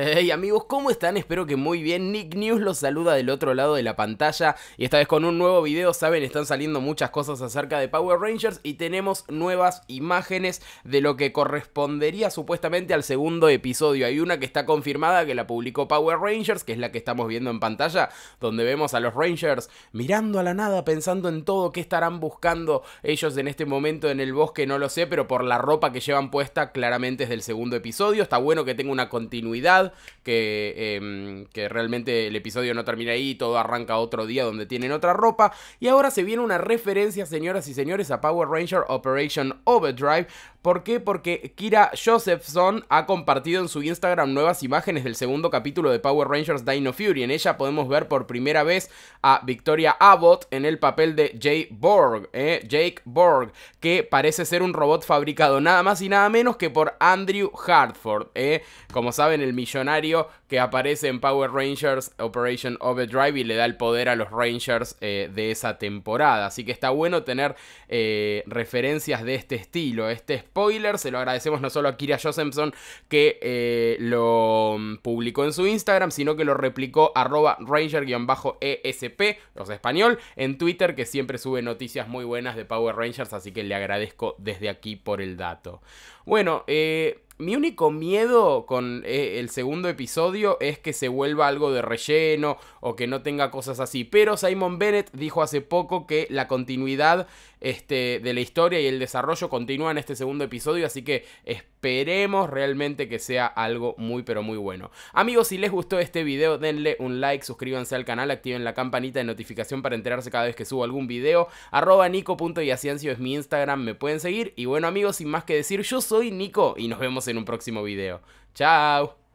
Hey amigos, ¿cómo están? Espero que muy bien. Nick News los saluda del otro lado de la pantalla y esta vez con un nuevo video, saben, están saliendo muchas cosas acerca de Power Rangers y tenemos nuevas imágenes de lo que correspondería supuestamente al segundo episodio. Hay una que está confirmada que la publicó Power Rangers, que es la que estamos viendo en pantalla, donde vemos a los Rangers mirando a la nada, pensando en todo, qué estarán buscando ellos en este momento en el bosque, no lo sé, pero por la ropa que llevan puesta claramente es del segundo episodio. Está bueno que tenga una continuidad Em, que, realmente el episodio no termina ahí, todo arranca otro día donde tienen otra ropa. Y ahora se viene una referencia, señoras y señores, a Power Ranger Operation Overdrive. ¿Por qué? Porque Kira Josephson ha compartido en su Instagram nuevas imágenes del segundo capítulo de Power Rangers Dino Fury. En ella podemos ver por primera vez a Victoria Abbott en el papel de Jay Borg, eh, Jake Borg, que parece ser un robot fabricado nada más y nada menos que por Andrew Hartford. Eh. Como saben, el millón que aparece en Power Rangers Operation Overdrive y le da el poder a los Rangers eh, de esa temporada. Así que está bueno tener eh, referencias de este estilo. Este spoiler se lo agradecemos no solo a Kira Josephson que eh, lo mm, publicó en su Instagram, sino que lo replicó arroba ranger-esp, los español, en Twitter que siempre sube noticias muy buenas de Power Rangers, así que le agradezco desde aquí por el dato. Bueno, eh mi único miedo con eh, el segundo episodio es que se vuelva algo de relleno o que no tenga cosas así. Pero Simon Bennett dijo hace poco que la continuidad este, de la historia y el desarrollo continúa en este segundo episodio, así que esperemos realmente que sea algo muy pero muy bueno. Amigos, si les gustó este video, denle un like, suscríbanse al canal, activen la campanita de notificación para enterarse cada vez que subo algún video. Arroba nico.yaciencio es mi Instagram, me pueden seguir. Y bueno amigos, sin más que decir, yo soy Nico y nos vemos en un próximo video. ¡Chao!